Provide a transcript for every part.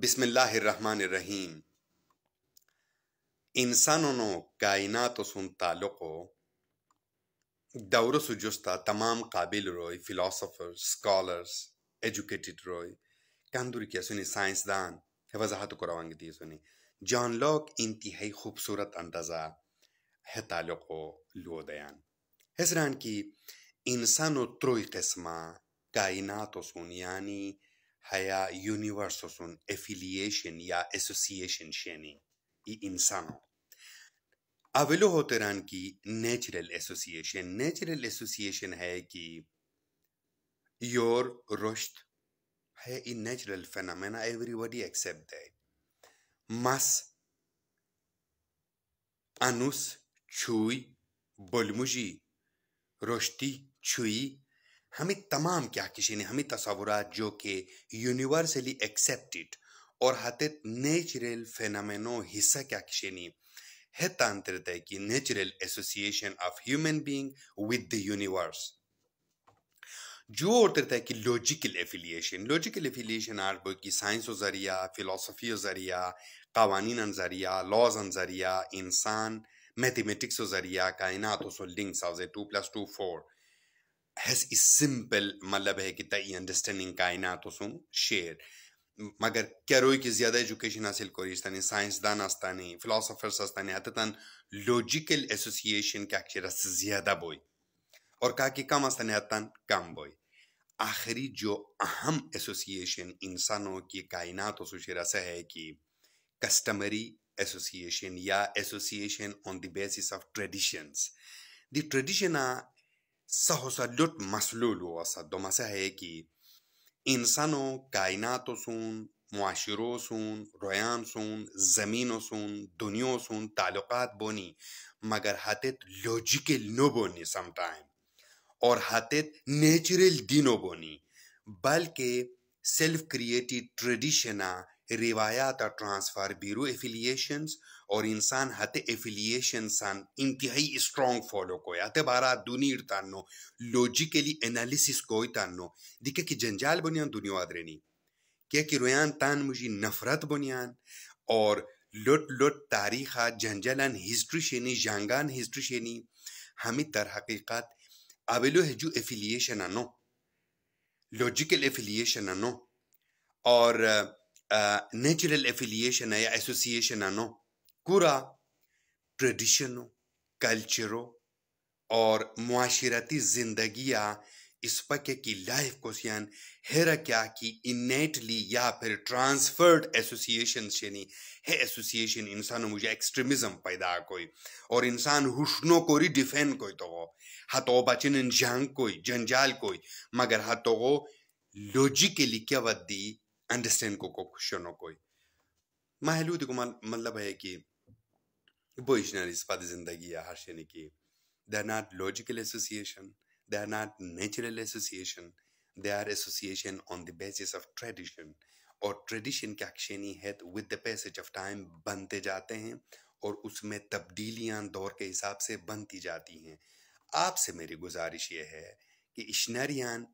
بسم الله الرحمن الرحیم انسانونو کائناتو سن تعلقو دورسو جستا تمام قابل روی فلسفر سکالرز ایجوکیٹڈ روی کندوری کیا سنی سائنس دان وضاحت کروانگی دی سنی جان لوک انتہائی خوبصورت اندازہ ہے تعلق لو دیان حسران کی انسانو تروی قسمہ کائناتو سن یعنی هيا يا اسوسيشن شيني اي انسانو اولو هو تران كي ناتشرال اسوسيشن ناتشرال اسوسيشن هي كي يور یۆر هي هەیە ناتشرال فينومينا ايفري بودي اكسبت ذات ماس انوس چووی بۆلمژی ڕۆشتی چووی हमें तमाम क्या किसी ने हमें तस्वुरात जो कि यूनिवर्सली एक्सेप्टेड और हाथेत नेचुरल फेनामेनो हिस्सा क्या किसी ने है तांत्रित है कि natural association of human being with the universe जो और तरह कि logical affiliation logical affiliation are बो कि साइंस व जरिया फिलोसफी जरिया कवानीन जरिया लॉज जरिया इंसान मैथमेटिक्स व जरिया कायनात लिंक्स हाउस two plus two four has is simple मतलब है कि तई अंडरस्टैंडिंग तो सुन शेयर मगर कैरोई की ज़्यादा एजुकेशन हासिल कर इस साइंसदान आस्तानी फिलासफर्स आस्तानी आते लॉजिकल एसोसिएशन क्या अक्षर ज़्यादा बोई और कहा कि कम आस्तानी आते कम बोई आखिरी जो अहम एसोसिएशन इंसानों की कायनात उसरा रस है कि कस्टमरी एसोसिएशन या association on the basis of traditions the tradition सहसल्युट मसलूल मसा है कि इंसानों कायनातों सुन मुआशरों सुन रोयान सुन ज़मीनों सुन दुनियों सुन ताल्लुकात बोनी मगर हाथित लॉजिकल नो बोनी समटाइम और हाथित नेचुरल दिनो बोनी बल्कि सेल्फ क्रिएटेड ट्रेडिशना रिवायात और ट्रांसफ़ार ब्यूरो एफिलिएशंस और इंसान हते एफिलिएशन सान इंतहाई स्ट्रॉन्ग फॉलो कोया ते बारा दुनीर तानो लॉजिकली एनालिसिस कोई तानो दिखे कि जंजाल बुनियान दुनियाद रेनी क्या कि रोयान तान मुझी नफरत बुनियान और लुट लुट तारीखा जंजालन हिस्ट्री शेनी जांगान हिस्ट्री शेनी हमें तर हकीकत अवेलो है जो एफिलिएशन आनो लॉजिकल एफिलिएशन आनो और uh, नेचुरल एफिलिएशन है या एसोसिएशन आनो पूरा ट्रेडिशनों कल्चरों और माशरती ज़िंदगी या इस पक्के की लाइफ को सियान हेरा क्या कि इनेटली या फिर ट्रांसफर्ड एसोसिएशन से नहीं है एसोसिएशन इंसानों मुझे एक्सट्रीमिज्म पैदा कोई और इंसान हुसनों को री डिफेंड कोई तो हो हतो बचन जंग कोई जंजाल कोई मगर हतो लॉजिकली क्या वी अंडरस्टैंड को क्वेश्चनों को महलूद को मतलब है कि वो इजनारिस्पद जिंदगी या हर शनि की they are not logical association they are not natural association they are association on the basis of tradition और ट्रेडिशन की अक्शनीहत with the passage of time बनते जाते हैं और उसमें तब्दीलियां दौर के हिसाब से बनती जाती हैं आपसे मेरी गुजारिश ये है कि इशनरियान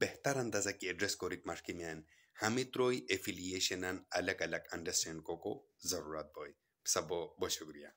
बेहतर अंदाज़ा की एड्रेस को कोरिक मार्किमियान हमें त्रोई एफिलिएशन अलग अलग अंडरस्टैंड को को ज़रूरत बोई सब बहुत शुक्रिया